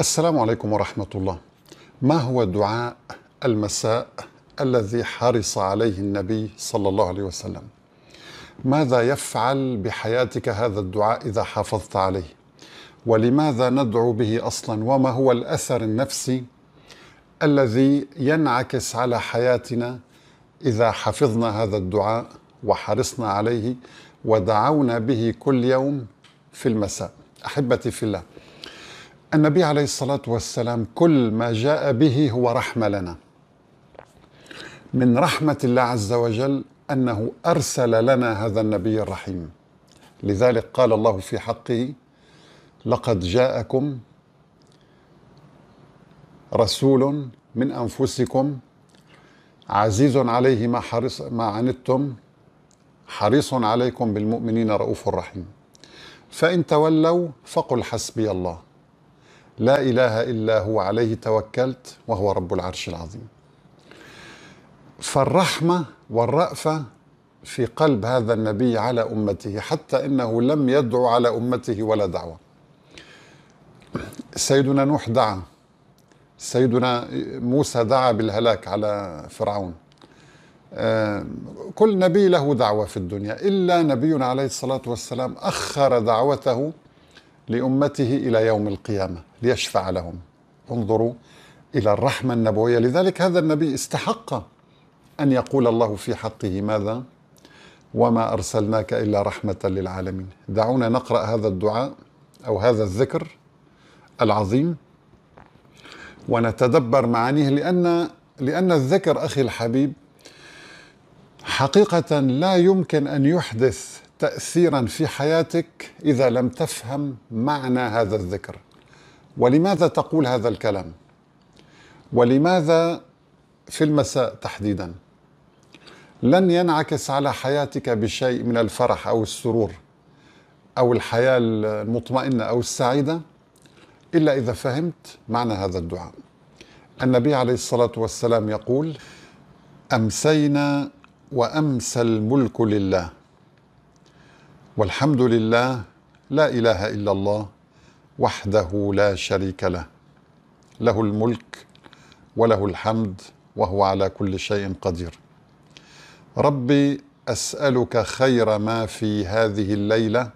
السلام عليكم ورحمة الله. ما هو دعاء المساء الذي حرص عليه النبي صلى الله عليه وسلم؟ ماذا يفعل بحياتك هذا الدعاء إذا حافظت عليه؟ ولماذا ندعو به أصلا؟ وما هو الأثر النفسي الذي ينعكس على حياتنا إذا حفظنا هذا الدعاء وحرصنا عليه ودعونا به كل يوم في المساء؟ أحبتي في الله النبي عليه الصلاة والسلام كل ما جاء به هو رحمة لنا من رحمة الله عز وجل أنه أرسل لنا هذا النبي الرحيم لذلك قال الله في حقه لقد جاءكم رسول من أنفسكم عزيز عليه ما, حرص ما عنتم حريص عليكم بالمؤمنين رؤوف رحيم فإن تولوا فقل حسبي الله لا اله الا هو عليه توكلت وهو رب العرش العظيم فالرحمه والرافه في قلب هذا النبي على امته حتى انه لم يدعو على امته ولا دعوه سيدنا نوح دعا سيدنا موسى دعا بالهلاك على فرعون كل نبي له دعوة في الدنيا إلا نبينا عليه الصلاة والسلام أخر دعوته لأمته إلى يوم القيامة ليشفع لهم انظروا إلى الرحمة النبوية لذلك هذا النبي استحق أن يقول الله في حقه ماذا؟ وما أرسلناك إلا رحمة للعالمين دعونا نقرأ هذا الدعاء أو هذا الذكر العظيم ونتدبر معانيه لأن لأن الذكر أخي الحبيب حقيقة لا يمكن أن يحدث تأثيرا في حياتك إذا لم تفهم معنى هذا الذكر ولماذا تقول هذا الكلام ولماذا في المساء تحديدا لن ينعكس على حياتك بشيء من الفرح أو السرور أو الحياة المطمئنة أو السعيدة إلا إذا فهمت معنى هذا الدعاء النبي عليه الصلاة والسلام يقول أمسينا وأمسى الملك لله والحمد لله لا اله الا الله وحده لا شريك له له الملك وله الحمد وهو على كل شيء قدير ربي اسالك خير ما في هذه الليله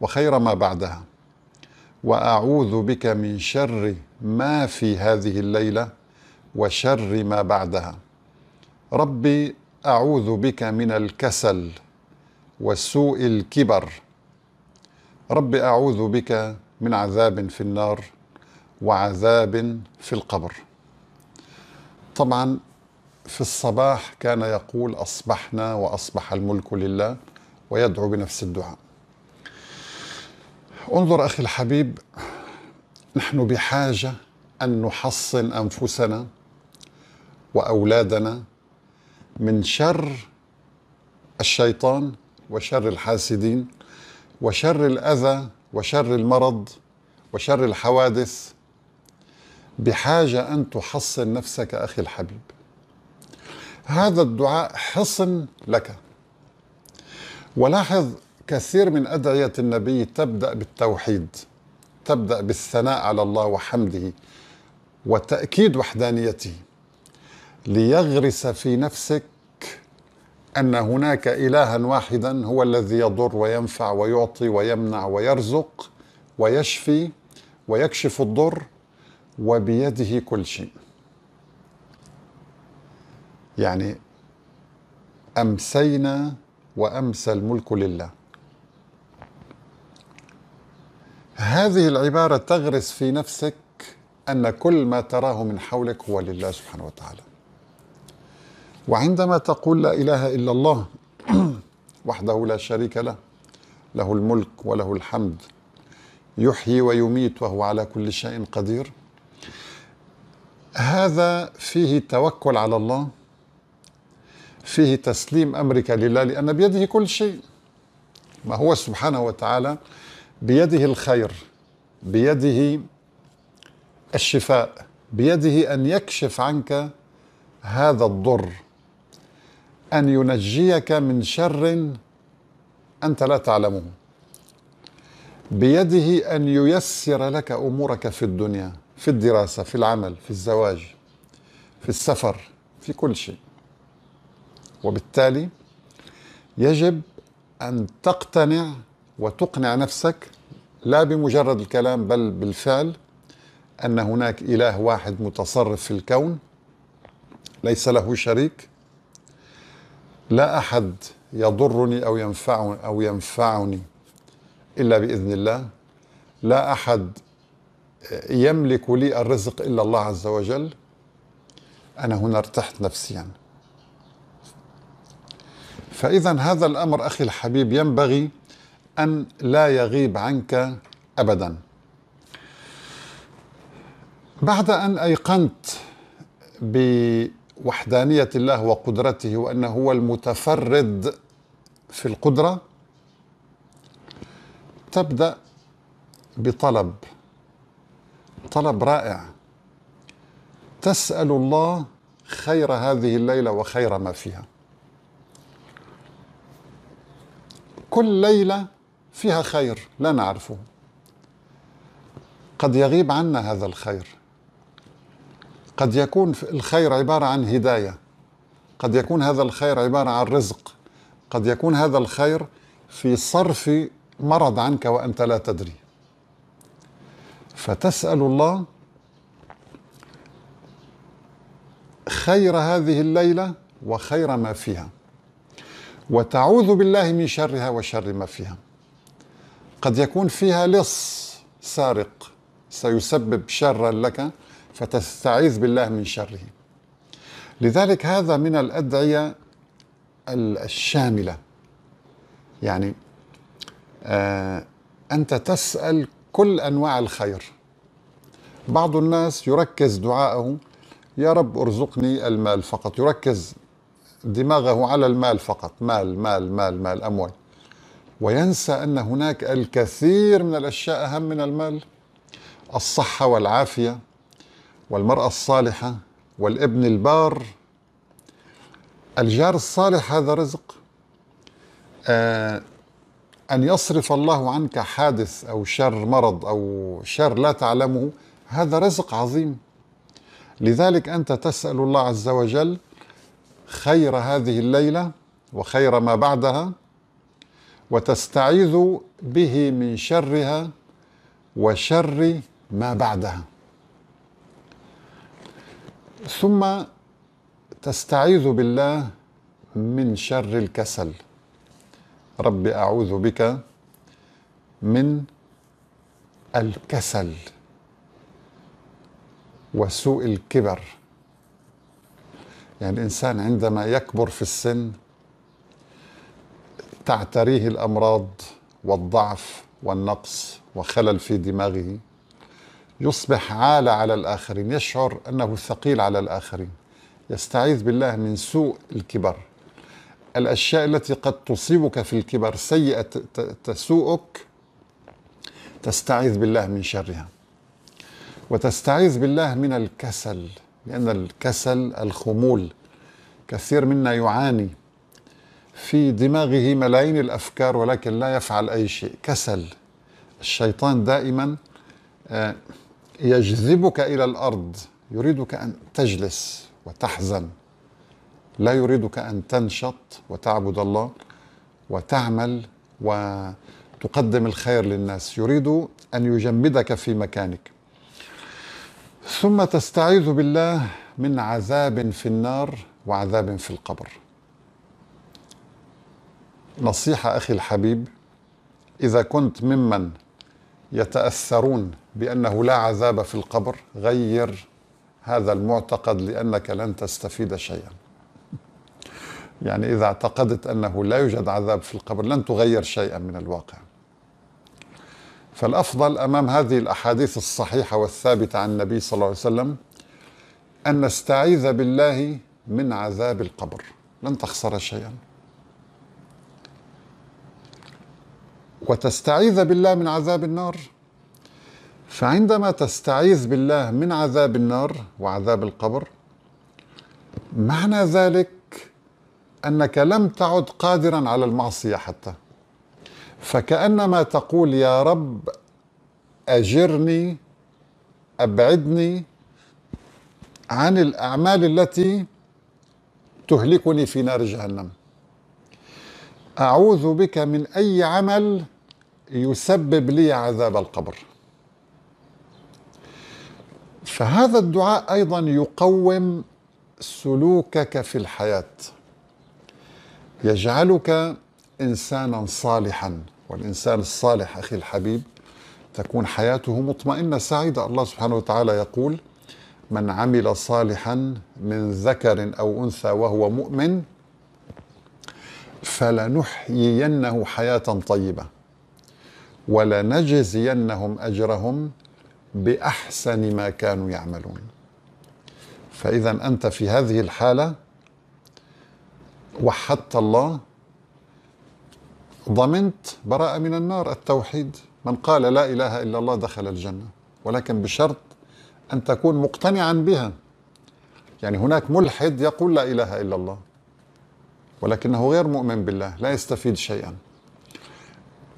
وخير ما بعدها واعوذ بك من شر ما في هذه الليله وشر ما بعدها ربي اعوذ بك من الكسل وسوء الكبر رب اعوذ بك من عذاب في النار وعذاب في القبر طبعا في الصباح كان يقول اصبحنا واصبح الملك لله ويدعو بنفس الدعاء انظر اخي الحبيب نحن بحاجه ان نحصن انفسنا واولادنا من شر الشيطان وشر الحاسدين وشر الاذى وشر المرض وشر الحوادث بحاجه ان تحصن نفسك اخي الحبيب هذا الدعاء حصن لك ولاحظ كثير من ادعيه النبي تبدا بالتوحيد تبدا بالثناء على الله وحمده وتاكيد وحدانيته ليغرس في نفسك ان هناك الها واحدا هو الذي يضر وينفع ويعطي ويمنع ويرزق ويشفي ويكشف الضر وبيده كل شيء يعني امسينا وامسى الملك لله هذه العباره تغرس في نفسك ان كل ما تراه من حولك هو لله سبحانه وتعالى وعندما تقول لا اله الا الله وحده لا شريك له له الملك وله الحمد يحيي ويميت وهو على كل شيء قدير هذا فيه توكل على الله فيه تسليم امرك لله لان بيده كل شيء ما هو سبحانه وتعالى بيده الخير بيده الشفاء بيده ان يكشف عنك هذا الضر أن ينجيك من شر أنت لا تعلمه بيده أن ييسر لك أمورك في الدنيا في الدراسة في العمل في الزواج في السفر في كل شيء وبالتالي يجب أن تقتنع وتقنع نفسك لا بمجرد الكلام بل بالفعل أن هناك إله واحد متصرف في الكون ليس له شريك لا احد يضرني او ينفعني او ينفعني الا باذن الله لا احد يملك لي الرزق الا الله عز وجل انا هنا ارتحت نفسيا فاذا هذا الامر اخي الحبيب ينبغي ان لا يغيب عنك ابدا بعد ان ايقنت وحدانية الله وقدرته وأنه هو المتفرد في القدرة تبدأ بطلب طلب رائع تسأل الله خير هذه الليلة وخير ما فيها كل ليلة فيها خير لا نعرفه قد يغيب عنا هذا الخير قد يكون الخير عبارة عن هداية قد يكون هذا الخير عبارة عن رزق قد يكون هذا الخير في صرف مرض عنك وأنت لا تدري فتسأل الله خير هذه الليلة وخير ما فيها وتعوذ بالله من شرها وشر ما فيها قد يكون فيها لص سارق سيسبب شرا لك فتستعيذ بالله من شره لذلك هذا من الأدعية الشاملة يعني آه أنت تسأل كل أنواع الخير بعض الناس يركز دعاءه يا رب ارزقني المال فقط يركز دماغه على المال فقط مال مال مال مال أموال وينسى أن هناك الكثير من الأشياء أهم من المال الصحة والعافية والمرأة الصالحة والابن البار الجار الصالح هذا رزق آه أن يصرف الله عنك حادث أو شر مرض أو شر لا تعلمه هذا رزق عظيم لذلك أنت تسأل الله عز وجل خير هذه الليلة وخير ما بعدها وتستعيذ به من شرها وشر ما بعدها ثم تستعيذ بالله من شر الكسل رب اعوذ بك من الكسل وسوء الكبر يعني الانسان عندما يكبر في السن تعتريه الامراض والضعف والنقص وخلل في دماغه يصبح عالة على الآخرين يشعر أنه ثقيل على الآخرين يستعيذ بالله من سوء الكبر الأشياء التي قد تصيبك في الكبر سيئة تسوءك تستعيذ بالله من شرها وتستعيذ بالله من الكسل لأن الكسل الخمول كثير منا يعاني في دماغه ملايين الافكار ولكن لا يفعل اي شيء كسل الشيطان دائما آه، يجذبك الى الارض يريدك ان تجلس وتحزن لا يريدك ان تنشط وتعبد الله وتعمل وتقدم الخير للناس يريد ان يجمدك في مكانك ثم تستعيذ بالله من عذاب في النار وعذاب في القبر نصيحه اخي الحبيب اذا كنت ممن يتاثرون بأنه لا عذاب في القبر غير هذا المعتقد لأنك لن تستفيد شيئا يعني إذا اعتقدت أنه لا يوجد عذاب في القبر لن تغير شيئا من الواقع فالأفضل أمام هذه الأحاديث الصحيحة والثابتة عن النبي صلى الله عليه وسلم أن نستعيذ بالله من عذاب القبر لن تخسر شيئا وتستعيذ بالله من عذاب النار فعندما تستعيذ بالله من عذاب النار وعذاب القبر معنى ذلك انك لم تعد قادرا على المعصيه حتى فكانما تقول يا رب اجرني ابعدني عن الاعمال التي تهلكني في نار جهنم اعوذ بك من اي عمل يسبب لي عذاب القبر فهذا الدعاء ايضا يقوم سلوكك في الحياه يجعلك انسانا صالحا والانسان الصالح اخي الحبيب تكون حياته مطمئنه سعيده الله سبحانه وتعالى يقول من عمل صالحا من ذكر او انثى وهو مؤمن فلنحيينه حياه طيبه ولنجزينهم اجرهم باحسن ما كانوا يعملون فاذا انت في هذه الحاله وحدت الله ضمنت براءه من النار التوحيد من قال لا اله الا الله دخل الجنه ولكن بشرط ان تكون مقتنعا بها يعني هناك ملحد يقول لا اله الا الله ولكنه غير مؤمن بالله لا يستفيد شيئا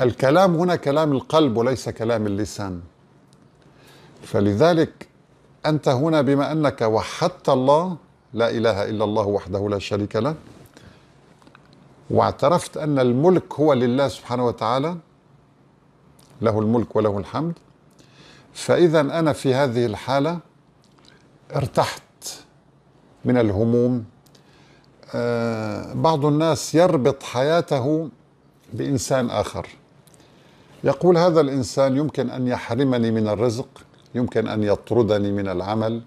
الكلام هنا كلام القلب وليس كلام اللسان فلذلك أنت هنا بما أنك وحدت الله لا إله إلا الله وحده لا شريك له واعترفت أن الملك هو لله سبحانه وتعالى له الملك وله الحمد فإذا أنا في هذه الحالة ارتحت من الهموم آه، بعض الناس يربط حياته بإنسان آخر يقول هذا الإنسان يمكن أن يحرمني من الرزق يمكن ان يطردني من العمل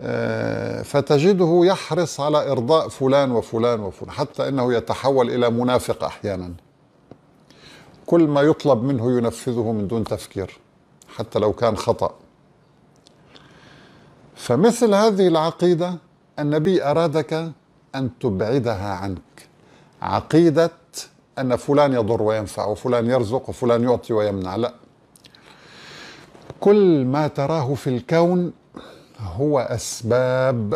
آه، فتجده يحرص على ارضاء فلان وفلان وفلان حتى انه يتحول الى منافق احيانا كل ما يطلب منه ينفذه من دون تفكير حتى لو كان خطا فمثل هذه العقيده النبي ارادك ان تبعدها عنك عقيده ان فلان يضر وينفع وفلان يرزق وفلان يعطي ويمنع لا كل ما تراه في الكون هو اسباب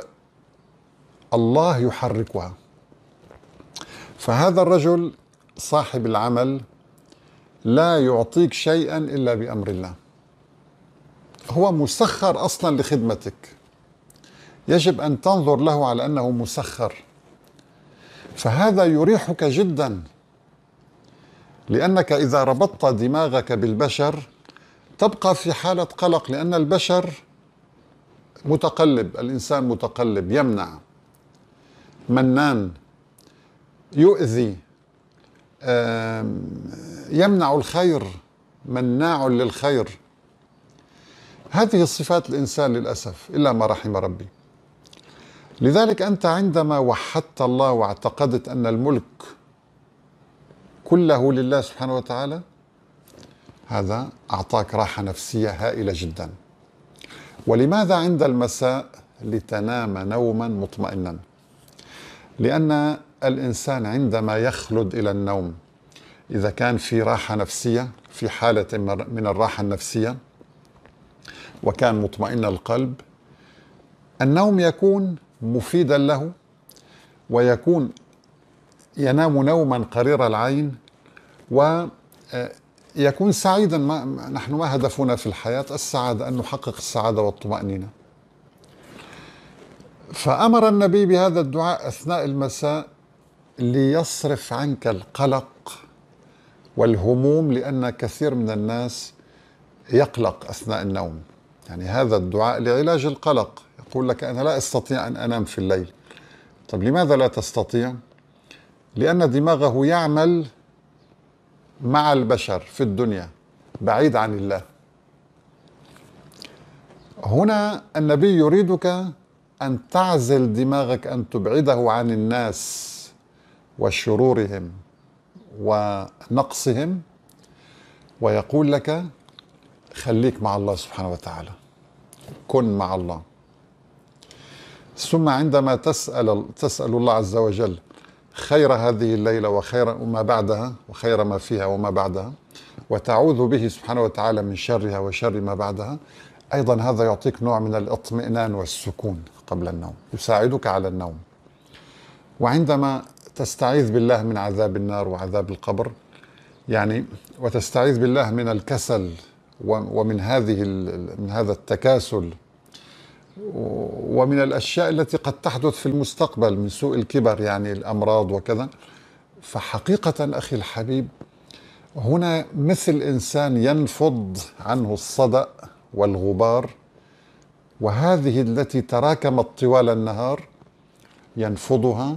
الله يحركها فهذا الرجل صاحب العمل لا يعطيك شيئا الا بامر الله هو مسخر اصلا لخدمتك يجب ان تنظر له على انه مسخر فهذا يريحك جدا لانك اذا ربطت دماغك بالبشر تبقى في حالة قلق لأن البشر متقلب الإنسان متقلب يمنع منان يؤذي يمنع الخير مناع للخير هذه صفات الإنسان للأسف إلا ما رحم ربي لذلك أنت عندما وحدت الله واعتقدت أن الملك كله لله سبحانه وتعالى هذا أعطاك راحة نفسية هائلة جدا ولماذا عند المساء لتنام نوما مطمئنا لأن الإنسان عندما يخلد إلى النوم إذا كان في راحة نفسية في حالة من الراحة النفسية وكان مطمئن القلب النوم يكون مفيدا له ويكون ينام نوما قرير العين و آه، يكون سعيدا ما نحن ما هدفنا في الحياة السعادة أن نحقق السعادة والطمأنينة فأمر النبي بهذا الدعاء أثناء المساء ليصرف عنك القلق والهموم لأن كثير من الناس يقلق أثناء النوم يعني هذا الدعاء لعلاج القلق يقول لك أنا لا أستطيع أن أنام في الليل طب لماذا لا تستطيع؟ لأن دماغه يعمل مع البشر في الدنيا بعيد عن الله هنا النبي يريدك ان تعزل دماغك ان تبعده عن الناس وشرورهم ونقصهم ويقول لك خليك مع الله سبحانه وتعالى كن مع الله ثم عندما تسأل تسأل الله عز وجل خير هذه الليلة وخير ما بعدها وخير ما فيها وما بعدها وتعوذ به سبحانه وتعالى من شرها وشر ما بعدها أيضا هذا يعطيك نوع من الاطمئنان والسكون قبل النوم يساعدك على النوم وعندما تستعيذ بالله من عذاب النار وعذاب القبر يعني وتستعيذ بالله من الكسل ومن هذه من هذا التكاسل ومن الاشياء التي قد تحدث في المستقبل من سوء الكبر يعني الامراض وكذا فحقيقه اخي الحبيب هنا مثل انسان ينفض عنه الصدا والغبار وهذه التي تراكمت طوال النهار ينفضها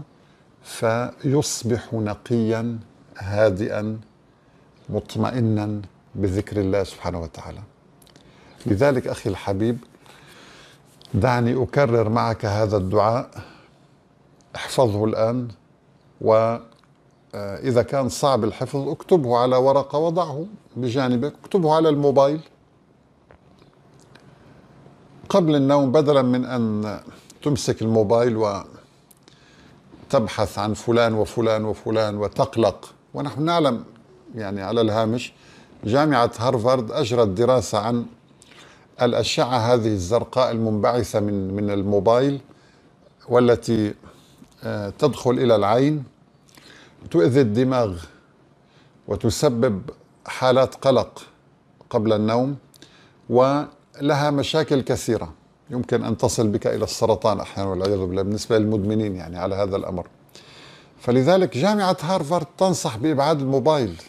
فيصبح نقيا هادئا مطمئنا بذكر الله سبحانه وتعالى لذلك اخي الحبيب دعني أكرر معك هذا الدعاء احفظه الآن وإذا آه، كان صعب الحفظ اكتبه على ورقة وضعه بجانبك اكتبه على الموبايل قبل النوم بدلا من أن تمسك الموبايل وتبحث عن فلان وفلان وفلان وتقلق ونحن نعلم يعني على الهامش جامعة هارفارد أجرت دراسة عن الأشعة هذه الزرقاء المنبعثة من من الموبايل والتي آه، تدخل إلى العين تؤذي الدماغ وتسبب حالات قلق قبل النوم ولها مشاكل كثيرة يمكن أن تصل بك إلى السرطان أحيانا والعياذ بالله بالنسبة للمدمنين يعني على هذا الأمر فلذلك جامعة هارفارد تنصح بإبعاد الموبايل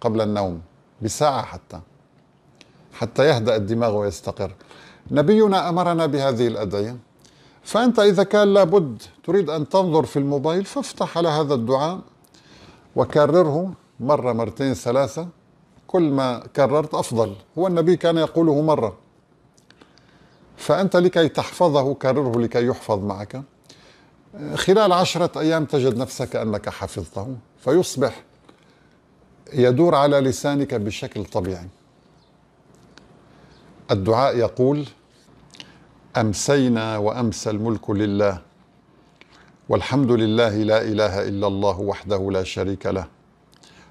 قبل النوم بساعة حتى حتى يهدأ الدماغ ويستقر نبينا أمرنا بهذه الأدعية فأنت إذا كان لابد تريد أن تنظر في الموبايل فافتح على هذا الدعاء وكرره مرة مرتين ثلاثة كل ما كررت أفضل هو النبي كان يقوله مرة فأنت لكي تحفظه كرره لكي يحفظ معك خلال عشرة أيام تجد نفسك أنك حفظته فيصبح يدور على لسانك بشكل طبيعي الدعاء يقول امسينا وامسى الملك لله والحمد لله لا اله الا الله وحده لا شريك له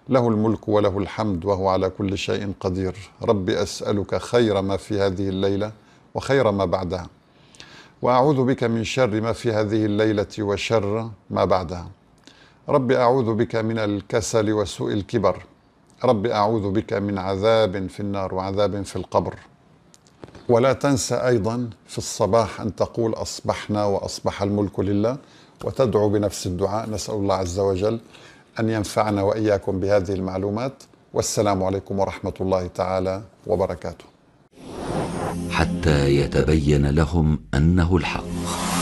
له الملك وله الحمد وهو على كل شيء قدير ربي اسالك خير ما في هذه الليله وخير ما بعدها واعوذ بك من شر ما في هذه الليله وشر ما بعدها رب أعوذ بك من الكسل وسوء الكبر رب أعوذ بك من عذاب في النار وعذاب في القبر ولا تنسى أيضا في الصباح أن تقول أصبحنا وأصبح الملك لله وتدعو بنفس الدعاء نسأل الله عز وجل أن ينفعنا وإياكم بهذه المعلومات والسلام عليكم ورحمة الله تعالى وبركاته حتى يتبين لهم أنه الحق